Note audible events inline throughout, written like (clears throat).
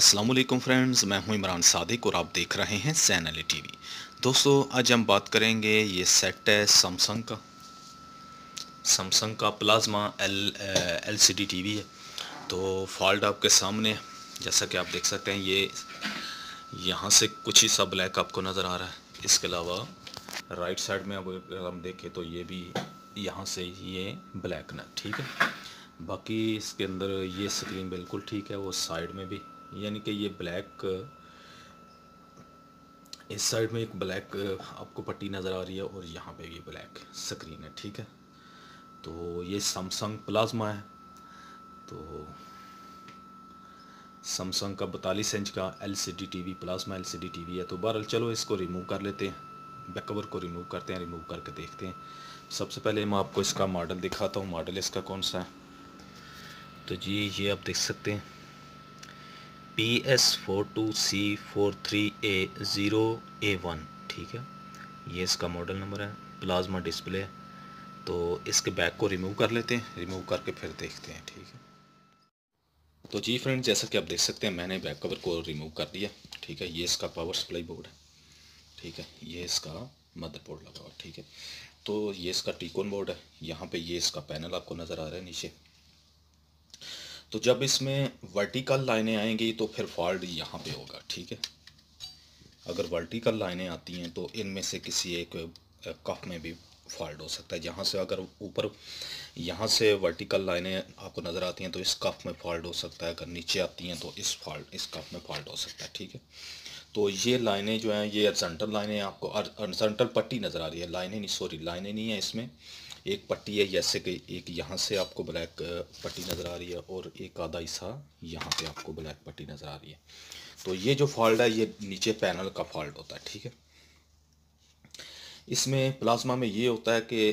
Aslam friends मैं हूं इमरान सादिक और आप देख रहे हैं सैन अली टी दोस्तों आज हम बात करेंगे ये सेट है सैमसंग का सैमसंग का plasma L L C D T है तो फॉल्ट आपके सामने है जैसा कि आप देख सकते हैं ये यहाँ से कुछ ही सा ब्लैक आपको नज़र आ रहा है इसके अलावा राइट साइड में अगर हम देखें तो ये भी यहाँ से ये ब्लैक ना ठीक है बाकी इसके अंदर ये स्क्रीन बिल्कुल ठीक है वो साइड में भी यानी कि ये ब्लैक इस साइड में एक ब्लैक आपको पट्टी नज़र आ रही है और यहाँ पे ये ब्लैक स्क्रीन है ठीक है तो ये सैमसंग प्लाज्मा है तो सैमसंग का बतालीस इंच का LCD TV plasma LCD TV है तो बहरहाल चलो इसको रिमूव कर लेते हैं बैक कवर को रिमूव करते हैं रिमूव करके देखते हैं सबसे पहले मैं आपको इसका मॉडल दिखाता हूँ मॉडल इसका कौन सा है तो जी ये आप देख सकते हैं P S four two C four three A zero A one ठीक है ये इसका मॉडल नंबर है प्लाज्मा डिस्प्ले तो इसके बैग को रिमूव कर लेते हैं रिमूव करके फिर देखते हैं ठीक है तो जी फ्रेंड जैसा कि आप देख सकते हैं मैंने बैक कवर को रिमूव कर दिया ठीक है ये इसका पावर सप्लाई बोर्ड है ठीक है ये इसका मदरबोर्ड लगा हुआ ठीक है तो ये इसका टीकोन बोर्ड है यहाँ पे ये इसका पैनल आपको नज़र आ रहा है नीचे तो जब इसमें वर्टिकल लाइनें आएंगी तो फिर फॉल्ट यहाँ पे होगा ठीक है अगर वर्टिकल लाइनें आती हैं तो इनमें से किसी एक कफ में भी फॉल्ट हो सकता है जहाँ से अगर ऊपर यहाँ से वर्टिकल लाइनें आपको नज़र आती हैं तो इस कफ में फॉल्ट हो सकता है अगर नीचे आती हैं तो इस फॉल्ट इस कफ में फॉल्ट हो सकता है ठीक है तो ये लाइनें जो हैं ये अर्जेंटल लाइनें आपको अर्जेंटल पट्टी नज़र आ रही है लाइनें नहीं सॉरी लाइनें नहीं है इसमें एक पट्टी है जैसे कि एक यहाँ से आपको ब्लैक पट्टी नज़र आ रही है और एक आधा हिस्सा यहाँ पे आपको ब्लैक पट्टी नज़र आ रही है तो ये जो फॉल्ट है ये नीचे पैनल का फॉल्ट होता है ठीक है इसमें प्लाज्मा में ये होता है कि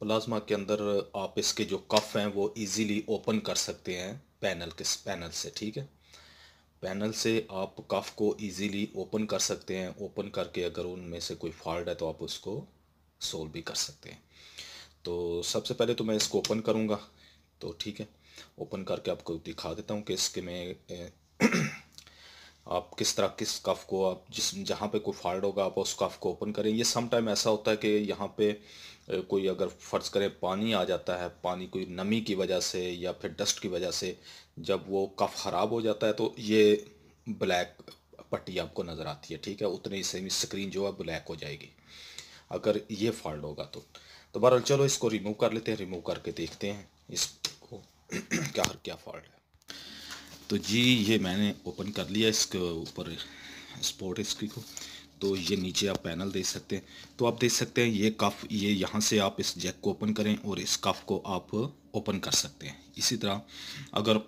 प्लाज्मा के अंदर आप इसके जो कफ हैं वो ईजीली ओपन कर सकते हैं पैनल के पैनल से ठीक है पैनल से आप कफ को ईजीली ओपन कर सकते हैं ओपन करके अगर उनमें से कोई फॉल्ट है तो आप उसको सोल्व भी कर सकते हैं तो सबसे पहले तो मैं इसको ओपन करूँगा तो ठीक है ओपन करके आपको दिखा देता हूँ कि इसके में (clears throat) आप किस तरह किस कफ को आप जिस जहाँ पे कोई फॉल्ट होगा आप उस कफ को ओपन करें ये सम टाइम ऐसा होता है कि यहाँ पे कोई अगर फ़र्ज़ करें पानी आ जाता है पानी कोई नमी की वजह से या फिर डस्ट की वजह से जब वो कफ ख़राब हो जाता है तो ये ब्लैक पट्टी आपको नज़र आती है ठीक है उतनी सेम स्क्रीन जो है ब्लैक हो जाएगी अगर ये फॉल्ट होगा तो तो बहरहाल चलो इसको रिमूव कर लेते हैं रिमूव करके देखते हैं इसको (clears throat) क्या क्या फॉल्ट है तो जी ये मैंने ओपन कर लिया इसके ऊपर स्पोर्ट इसकी को तो ये नीचे आप पैनल देख सकते हैं तो आप देख सकते हैं ये कफ ये यहाँ से आप इस जैक को ओपन करें और इस कफ को आप ओपन कर सकते हैं इसी तरह अगर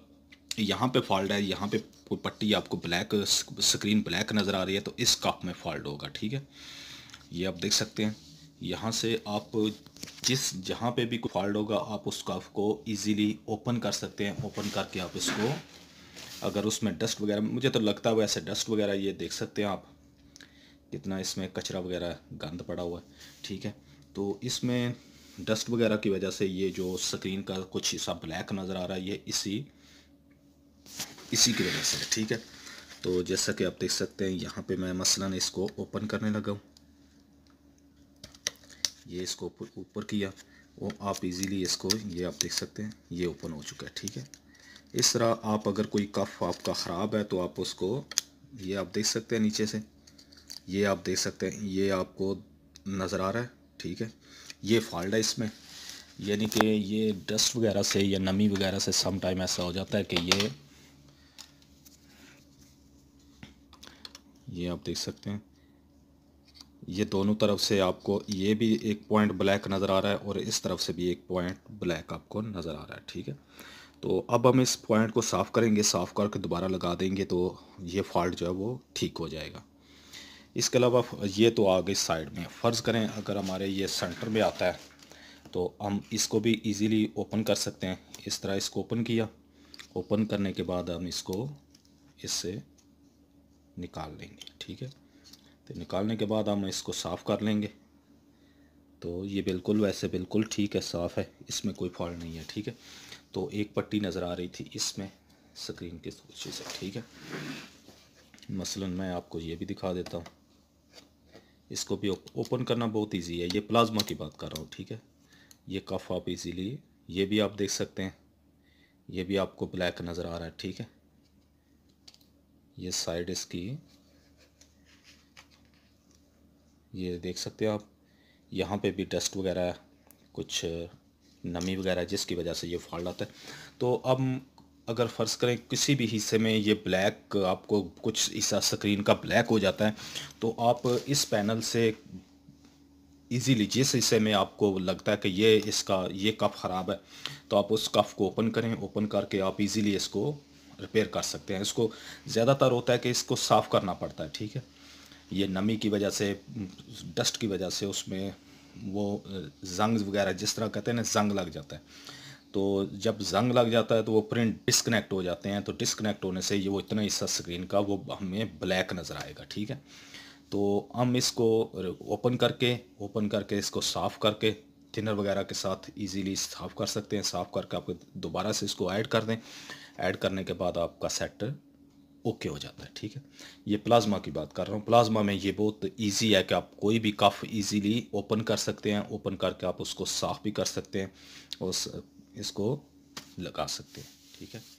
यहाँ पे फॉल्ट है यहाँ पे पट्टी आपको ब्लैक स्क्रीन ब्लैक नज़र आ रही है तो इस कफ में फॉल्ट होगा ठीक है ये आप देख सकते हैं यहाँ से आप जिस जहाँ पे भी कोई फॉल्ट होगा आप उस कफ को इजीली ओपन कर सकते हैं ओपन करके आप इसको अगर उसमें डस्ट वगैरह मुझे तो लगता है वैसे डस्ट वगैरह ये देख सकते हैं आप कितना इसमें कचरा वगैरह गंद पड़ा हुआ है ठीक है तो इसमें डस्ट वगैरह की वजह से ये जो स्क्रीन का कुछ हिस्सा ब्लैक नज़र आ रहा है ये इसी इसी की वजह से ठीक है तो जैसा कि आप देख सकते हैं यहाँ पे मैं मसला इसको ओपन करने लगा हूँ ये इसको ऊपर किया वो आप इजीली इसको ये आप देख सकते हैं ये ओपन हो चुका है ठीक है इस तरह आप अगर कोई कफ आपका ख़राब है तो आप उसको ये आप देख सकते हैं नीचे से ये आप देख सकते हैं ये आपको नज़र आ रहा है ठीक है ये फॉल्ट है इसमें यानी कि ये डस्ट वगैरह से या नमी वगैरह से सम टाइम ऐसा हो जाता है कि ये ये आप देख सकते हैं ये दोनों तरफ से आपको ये भी एक पॉइंट ब्लैक नज़र आ रहा है और इस तरफ से भी एक पॉइंट ब्लैक आपको नज़र आ रहा है ठीक है तो अब हम इस पॉइंट को साफ़ करेंगे साफ़ करके दोबारा लगा देंगे तो ये फॉल्ट जो है वो ठीक हो जाएगा इसके अलावा ये तो आ गई साइड में फ़र्ज़ करें अगर हमारे ये सेंटर में आता है तो हम इसको भी इजीली ओपन कर सकते हैं इस तरह इसको ओपन किया ओपन करने के बाद हम इसको इससे निकाल लेंगे ठीक है तो निकालने के बाद हम इसको साफ़ कर लेंगे तो ये बिल्कुल वैसे बिल्कुल ठीक है साफ़ है इसमें कोई फॉल्ट नहीं है ठीक है तो एक पट्टी नज़र आ रही थी इसमें स्क्रीन के अच्छे से ठीक है मसलन मैं आपको ये भी दिखा देता हूँ इसको भी ओपन करना बहुत इजी है ये प्लाज्मा की बात कर रहा हूँ ठीक है ये कफ आप इजीली ये भी आप देख सकते हैं ये भी आपको ब्लैक नज़र आ रहा है ठीक है ये साइड इसकी ये देख सकते हो आप यहाँ पे भी डस्ट वगैरह कुछ नमी वगैरह जिसकी वजह से ये फॉल्ट आता है तो अब अगर फ़र्ज़ करें किसी भी हिस्से में ये ब्लैक आपको कुछ हिस्सा स्क्रीन का ब्लैक हो जाता है तो आप इस पैनल से इजीली जिस हिस्से में आपको लगता है कि ये इसका ये कफ ख़राब है तो आप उस कफ़ को ओपन करें ओपन करके आप इजीली इसको रिपेयर कर सकते हैं इसको ज़्यादातर होता है कि इसको साफ़ करना पड़ता है ठीक है ये नमी की वजह से डस्ट की वजह से उसमें वो जंग वगैरह जिस तरह कहते हैं ना जंग लग जाता है तो जब जंग लग जाता है तो वो प्रिंट डिस्कनेक्ट हो जाते हैं तो डिस्कनेक्ट होने से ये वो इतना हिस्सा स्क्रीन का वो हमें ब्लैक नज़र आएगा ठीक है तो हम इसको ओपन करके ओपन करके इसको साफ़ करके थिनर वगैरह के साथ इजीली साफ़ कर सकते हैं साफ़ करके आप दोबारा से इसको ऐड कर दें ऐड करने के बाद आपका सेट ओके हो जाता है ठीक है ये प्लाज्मा की बात कर रहा हूँ प्लाज्मा में ये बहुत इजी है कि आप कोई भी कफ इजीली ओपन कर सकते हैं ओपन करके आप उसको साफ भी कर सकते हैं और इसको लगा सकते हैं ठीक है